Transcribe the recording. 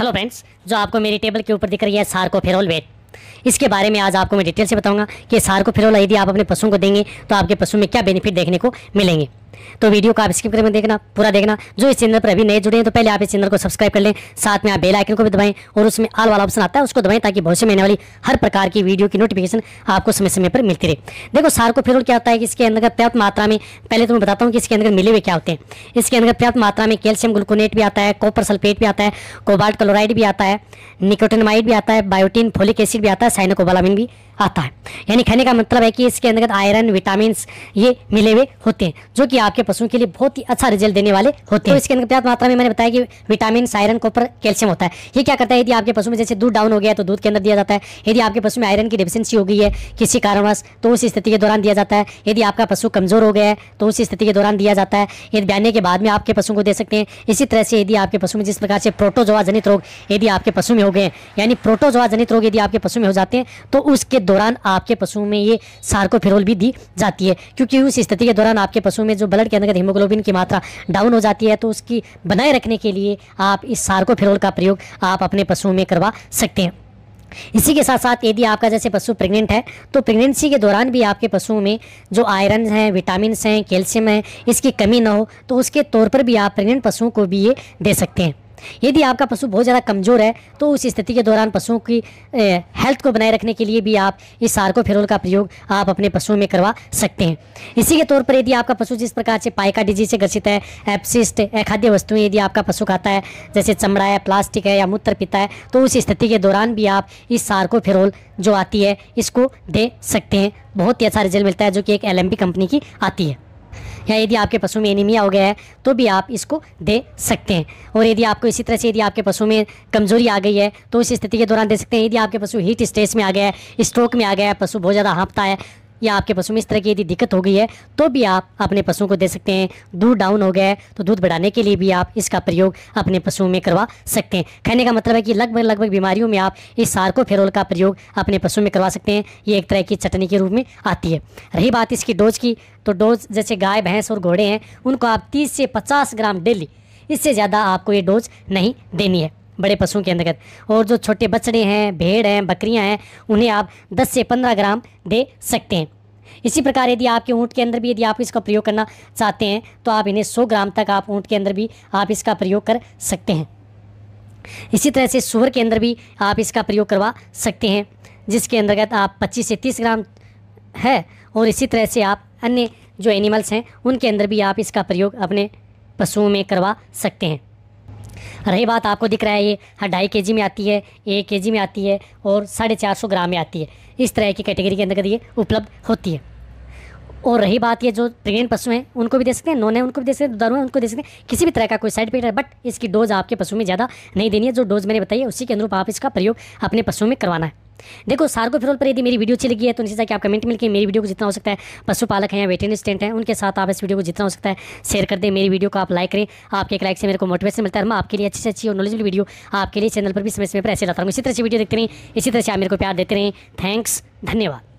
hello friends जो आपको मेरी टेबल के ऊपर दिख रही है फेरोल वेट इसके बारे में आज आपको मैं डिटेल से बताऊंगा कि फेरोल यदि आप अपने पशुओं को देंगे तो आपके पशु में क्या बेनिफिट देखने को मिलेंगे तो वीडियो को आप स्किप करके देखना पूरा देखना जो इस चैनल पर अभी नए जुड़े हैं तो पहले आप इस चैनल को सब्सक्राइब कर लें साथ में आप बेल आइकन को भी दबाएं और उसमें आल वाला ऑप्शन आता है उसको दबाएं ताकि भविष्य में आने वाली हर प्रकार की वीडियो की नोटिफिकेशन आपको समय समय पर मिलती रहे देखो फिर क्या होता है कि इसके अंदर पर्याप्त मात्रा में पहले तो मैं बताता हूँ कि इसके अंदर मिले हुए क्या होते हैं इसके अंदर पर्याप्त मात्रा में कैल्शियम ग्लूकोनेट भी आता है कॉपर सल्फेट भी आता है कोबाल्ट क्लोराइड भी आता है निकोटिनमाइड भी आता है बायोटीन फोलिक एसिड भी आता है साइनोकोबालामिन भी आता है यानी खाने का मतलब है कि इसके अंदर आयरन विटामिन ये मिले हुए होते हैं जो कि आप आपके पशुओं के लिए बहुत ही अच्छा रिजल्ट देने वाले होते हैं तो, तो इसके अंदर पर्याप्त मात्रा में मैंने बताया कि विटामिन साइरन कॉपर कैल्शियम होता है ये क्या करता है यदि आपके पशु में जैसे दूध डाउन हो गया तो दूध के अंदर दिया जाता है यदि आपके पशु में आयरन की डिफिशेंसी हो गई है किसी कारणवश तो उस स्थिति के दौरान दिया जाता है यदि आपका पशु कमजोर हो गया है तो उस स्थिति के दौरान दिया जाता है यदि बहने के बाद में आपके पशु को दे सकते हैं इसी तरह से यदि आपके पशु में जिस प्रकार से प्रोटोजवा जनित रोग यदि आपके पशु में हो गए यानी प्रोटोजवा जनित रोग यदि आपके पशु में हो जाते हैं तो उसके दौरान आपके पशु में ये सार्कोफेरोल भी दी जाती है क्योंकि उस स्थिति के दौरान आपके पशु में जो ब्लड के अंदर हीमोग्लोबिन की मात्रा डाउन हो जाती है तो उसकी बनाए रखने के लिए आप इस सार्कोफेरोल का प्रयोग आप अपने पशुओं में करवा सकते हैं इसी के साथ साथ यदि आपका जैसे पशु प्रेग्नेंट है तो प्रेगनेंसी के दौरान भी आपके पशुओं में जो आयरन हैं विटामिन हैं कैल्शियम है इसकी कमी ना हो तो उसके तौर पर भी आप प्रेग्नेंट पशुओं को भी ये दे सकते हैं यदि आपका पशु बहुत ज़्यादा कमज़ोर है तो उस स्थिति के दौरान पशुओं की हेल्थ को बनाए रखने के लिए भी आप इस फेरोल का प्रयोग आप अपने पशुओं में करवा सकते हैं इसी के तौर पर यदि आपका पशु जिस प्रकार से पाइका डिजीज से ग्रसित है एप्सिस्ट खाद्य वस्तुएं यदि आपका पशु खाता है जैसे चमड़ा है प्लास्टिक है या मूत्र पीता है तो उस स्थिति के दौरान भी आप इस फेरोल जो आती है इसको दे सकते हैं बहुत ही अच्छा रिजल्ट मिलता है जो कि एक एल कंपनी की आती है या यदि आपके पशु में एनीमिया हो गया है तो भी आप इसको दे सकते हैं और यदि आपको इसी तरह से यदि आपके पशु में कमजोरी आ गई है तो उस स्थिति के दौरान दे सकते हैं यदि आपके पशु हीट स्टेज में आ गया है स्ट्रोक में आ गया है पशु बहुत ज़्यादा हाँपता है या आपके पशु में इस तरह की यदि दिक्कत हो गई है तो भी आप अपने पशुओं को दे सकते हैं दूध डाउन हो गया है तो दूध बढ़ाने के लिए भी आप इसका प्रयोग अपने पशुओं में करवा सकते हैं कहने का मतलब है कि लगभग लगभग बीमारियों में आप इस फेरोल का प्रयोग अपने पशु में करवा सकते हैं ये एक तरह की चटनी के रूप में आती है रही बात इसकी डोज की तो डोज जैसे गाय भैंस और घोड़े हैं उनको आप तीस से पचास ग्राम डेली इससे ज़्यादा आपको ये डोज नहीं देनी है बड़े पशुओं के अंतर्गत और जो छोटे बछड़े हैं भेड़ हैं बकरियां हैं उन्हें आप 10 से 15 ग्राम दे सकते हैं इसी प्रकार यदि आपके ऊँट के अंदर भी यदि आप इसका प्रयोग करना चाहते हैं तो आप इन्हें सौ ग्राम तक आप ऊँट के अंदर भी आप इसका प्रयोग कर सकते हैं इसी तरह से सुअर के अंदर भी आप इसका प्रयोग करवा सकते हैं जिसके अंतर्गत आप 25 से 30 ग्राम है और इसी तरह से आप अन्य जो एनिमल्स हैं उनके अंदर भी आप इसका प्रयोग अपने पशुओं में करवा सकते हैं रही बात आपको दिख रहा है ये हाँ, ढाई के जी में आती है एक के जी में आती है और साढ़े चार सौ ग्राम में आती है इस तरह की कैटेगरी के अंदर ये उपलब्ध होती है और रही बात ये जो प्रेगनेंट पशु हैं उनको भी दे सकते हैं नॉन है उनको भी दे सकते हैं दारू है उनको दे सकते हैं किसी भी तरह का कोई साइड इफेक्ट है बट इसकी डोज आपके पशु में ज़्यादा नहीं देनी है जो डोज मैंने बताई है उसी के अनुरूप आप इसका प्रयोग अपने पशुओं में करवाना है देखो सार्कोफिरोल पर यदि मेरी वीडियो अच्छी लगी है तो नीचे कि आप कमेंट मिलकर मेरी वीडियो को जितना हो सकता है पशुपालक हैं या वेटरनरी स्टेंट हैं उनके साथ आप इस वीडियो को जितना हो सकता है शेयर कर दें मेरी वीडियो को आप लाइक करें आपके एक लाइक से मेरे को मोटिवेशन मिलता है मैं आपके लिए अच्छी से अच्छी और नॉलेजबल वीडियो आपके लिए चैनल पर भी समय समय पर ऐसे लाता हूँ इसी तरह से वीडियो देखते रहें इसी तरह से आप मेरे को प्यार देते रहें थैंक्स धन्यवाद